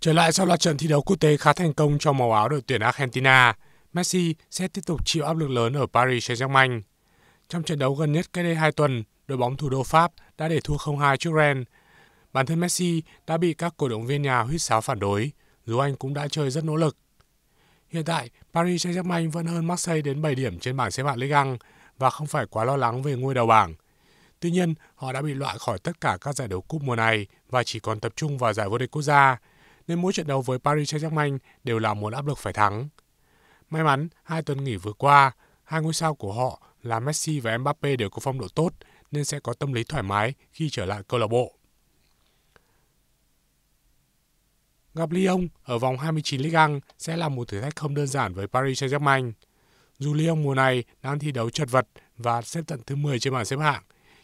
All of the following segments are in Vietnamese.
Trở lại sau loạt trận thi đấu quốc tế khá thành công cho màu áo đội tuyển Argentina, Messi sẽ tiếp tục chịu áp lực lớn ở Paris Saint-Germain. Trong trận đấu gần nhất cách đây 2 tuần, đội bóng thủ đô Pháp đã để thua 0-2 trước Rennes. Bản thân Messi đã bị các cổ động viên nhà huýt sáo phản đối, dù anh cũng đã chơi rất nỗ lực. Hiện tại, Paris Saint-Germain vẫn hơn Marseille đến 7 điểm trên bảng xếp hạng Ligue 1 và không phải quá lo lắng về ngôi đầu bảng Tuy nhiên, họ đã bị loại khỏi tất cả các giải đấu cúp mùa này và chỉ còn tập trung vào giải vô địch quốc gia, nên mỗi trận đấu với Paris Saint-Germain đều là một áp lực phải thắng. May mắn, hai tuần nghỉ vừa qua, hai ngôi sao của họ là Messi và Mbappe đều có phong độ tốt nên sẽ có tâm lý thoải mái khi trở lại câu lạc bộ. Gặp Lyon ở vòng 29 Ligue 1 sẽ là một thử thách không đơn giản với Paris Saint-Germain. Dù Lyon mùa này đang thi đấu chật vật và xếp tận thứ 10 trên bảng xếp hạng,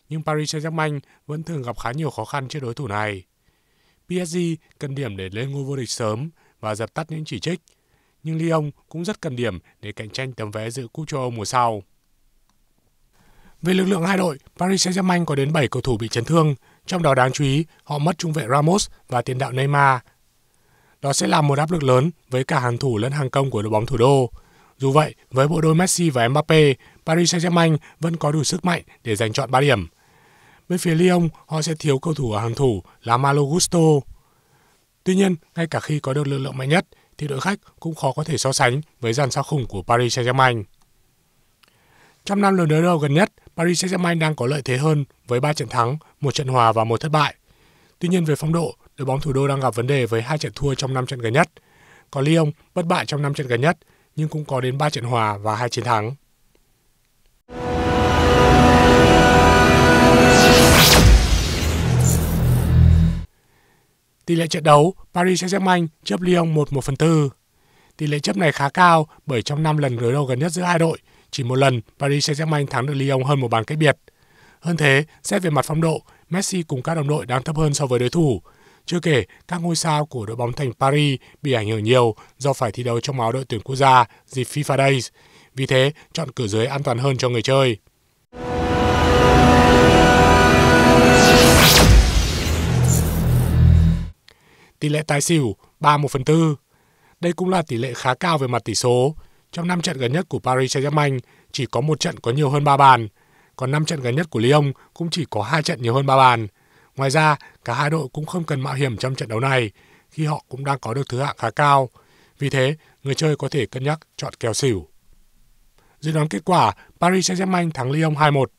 nhưng Paris Saint-Germain vẫn thường gặp khá nhiều khó khăn trước đối thủ này. PSG cần điểm để lên ngôi vô địch sớm và dập tắt những chỉ trích, nhưng Lyon cũng rất cần điểm để cạnh tranh tấm vé dự cúp châu Âu mùa sau. Về lực lượng hai đội, Paris Saint-Germain có đến 7 cầu thủ bị chấn thương, trong đó đáng chú ý họ mất trung vệ Ramos và tiền đạo Neymar. Đó sẽ là một áp lực lớn với cả hàng thủ lẫn hàng công của đội bóng thủ đô. Dù vậy, với bộ đôi Messi và Mbappe, Paris Saint-Germain vẫn có đủ sức mạnh để giành chọn 3 điểm. Bên phía Lyon, họ sẽ thiếu cầu thủ ở hàng thủ là Malo Gusto. Tuy nhiên, ngay cả khi có được lực lượng mạnh nhất, thì đội khách cũng khó có thể so sánh với dàn sao khủng của Paris Saint-Germain. Trong năm lần đối đầu gần nhất, Paris Saint-Germain đang có lợi thế hơn với 3 trận thắng, một trận hòa và một thất bại. Tuy nhiên về phong độ, đội bóng thủ đô đang gặp vấn đề với hai trận thua trong 5 trận gần nhất. Còn Lyon bất bại trong 5 trận gần nhất nhưng cũng có đến 3 trận hòa và hai chiến thắng. Tỷ lệ trận đấu Paris Saint-Germain chấp Lyon 1-1 phần 4. Tỷ lệ chấp này khá cao bởi trong 5 lần đối đầu gần nhất giữa hai đội, chỉ một lần Paris Saint-Germain thắng được Lyon hơn một bàn cách biệt. Hơn thế, xét về mặt phong độ, Messi cùng các đồng đội đang thấp hơn so với đối thủ. Chưa kể, các ngôi sao của đội bóng thành Paris bị ảnh hưởng nhiều do phải thi đấu trong áo đội tuyển quốc gia dịp FIFA Days. Vì thế, chọn cửa dưới an toàn hơn cho người chơi. tỷ lệ tài xỉu 3 1 phần 4 Đây cũng là tỷ lệ khá cao về mặt tỷ số. Trong 5 trận gần nhất của Paris Saint-Germain chỉ có một trận có nhiều hơn 3 bàn, còn 5 trận gần nhất của Lyon cũng chỉ có hai trận nhiều hơn 3 bàn. Ngoài ra, cả hai đội cũng không cần mạo hiểm trong trận đấu này khi họ cũng đang có được thứ hạng khá cao. Vì thế, người chơi có thể cân nhắc chọn kèo xỉu. Dự đoán kết quả, Paris Saint-Germain thắng Lyon 2-1.